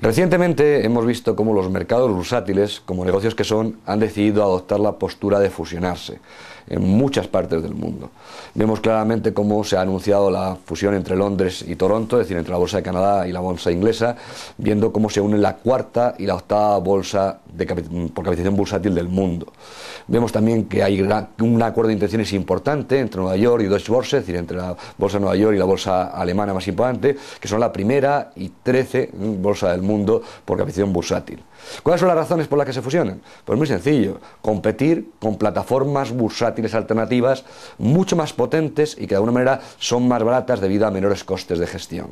Recientemente hemos visto cómo los mercados bursátiles, como negocios que son, han decidido adoptar la postura de fusionarse en muchas partes del mundo. Vemos claramente cómo se ha anunciado la fusión entre Londres y Toronto, es decir, entre la bolsa de Canadá y la bolsa inglesa, viendo cómo se unen la cuarta y la octava bolsa por capitalización bursátil del mundo. Vemos también que hay un acuerdo de intenciones importante entre Nueva York y Deutsche Börse, es decir, entre la bolsa de Nueva York y la bolsa alemana más importante, que son la primera y trece mm, bolsa del mundo mundo por capición bursátil. ¿Cuáles son las razones por las que se fusionan? Pues muy sencillo, competir con plataformas bursátiles alternativas mucho más potentes y que de alguna manera son más baratas debido a menores costes de gestión.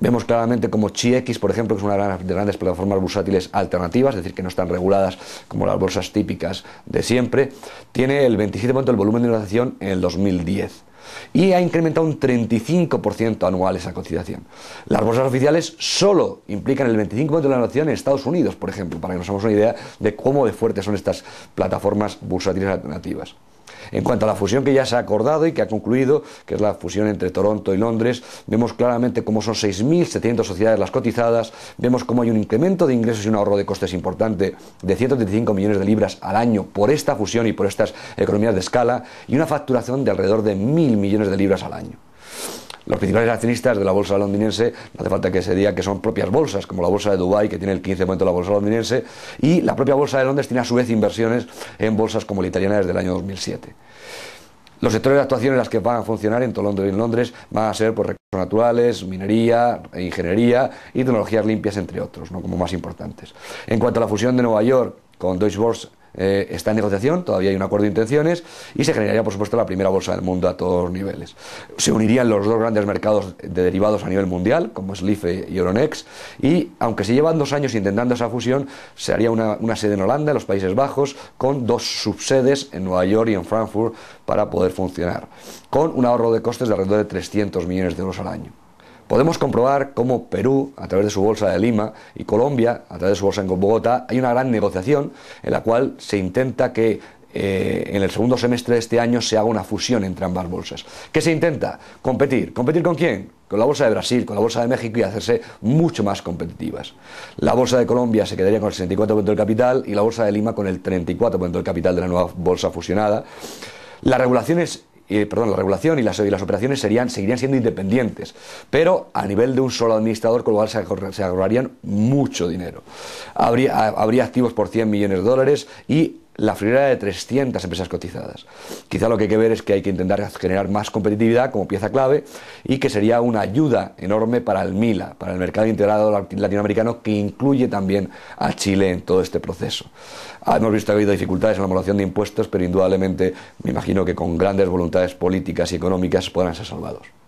Vemos claramente como X, por ejemplo, que es una de las grandes plataformas bursátiles alternativas, es decir, que no están reguladas como las bolsas típicas de siempre, tiene el 27% del volumen de negociación en el 2010 y ha incrementado un 35% anual esa conciliación. Las bolsas oficiales solo implican el 25% de la nación en Estados Unidos, por ejemplo, para que nos hagamos una idea de cómo de fuertes son estas plataformas bursátiles alternativas. En cuanto a la fusión que ya se ha acordado y que ha concluido, que es la fusión entre Toronto y Londres, vemos claramente cómo son 6.700 sociedades las cotizadas, vemos cómo hay un incremento de ingresos y un ahorro de costes importante de 135 millones de libras al año por esta fusión y por estas economías de escala y una facturación de alrededor de 1.000 millones de libras al año los principales accionistas de la bolsa londinense, no hace falta que se diga que son propias bolsas, como la bolsa de Dubái, que tiene el 15% de la bolsa londinense, y la propia bolsa de Londres tiene a su vez inversiones en bolsas como la italiana desde el año 2007. Los sectores de actuación en las que van a funcionar en Londres y en Londres van a ser por pues, recursos naturales, minería, ingeniería y tecnologías limpias, entre otros, ¿no? como más importantes. En cuanto a la fusión de Nueva York con Deutsche Börse eh, está en negociación, todavía hay un acuerdo de intenciones y se generaría, por supuesto, la primera bolsa del mundo a todos los niveles. Se unirían los dos grandes mercados de derivados a nivel mundial, como es y Euronext, y aunque se llevan dos años intentando esa fusión, se haría una, una sede en Holanda, en los Países Bajos, con dos subsedes en Nueva York y en Frankfurt para poder funcionar, con un ahorro de costes de alrededor de 300 millones de euros al año podemos comprobar cómo Perú, a través de su bolsa de Lima, y Colombia, a través de su bolsa en Bogotá, hay una gran negociación en la cual se intenta que eh, en el segundo semestre de este año se haga una fusión entre ambas bolsas. ¿Qué se intenta? Competir. ¿Competir con quién? Con la bolsa de Brasil, con la bolsa de México y hacerse mucho más competitivas. La bolsa de Colombia se quedaría con el 64% del capital y la bolsa de Lima con el 34% del capital de la nueva bolsa fusionada. Las regulaciones perdón, la regulación y las, las operaciones serían, seguirían siendo independientes, pero a nivel de un solo administrador, con lo cual se, se mucho dinero. Habría, habría activos por 100 millones de dólares y la primera de 300 empresas cotizadas. Quizá lo que hay que ver es que hay que intentar generar más competitividad como pieza clave y que sería una ayuda enorme para el MILA, para el mercado integrado latinoamericano que incluye también a Chile en todo este proceso. Hemos visto que ha habido dificultades en la homologación de impuestos, pero indudablemente me imagino que con grandes voluntades políticas y económicas podrán ser salvados.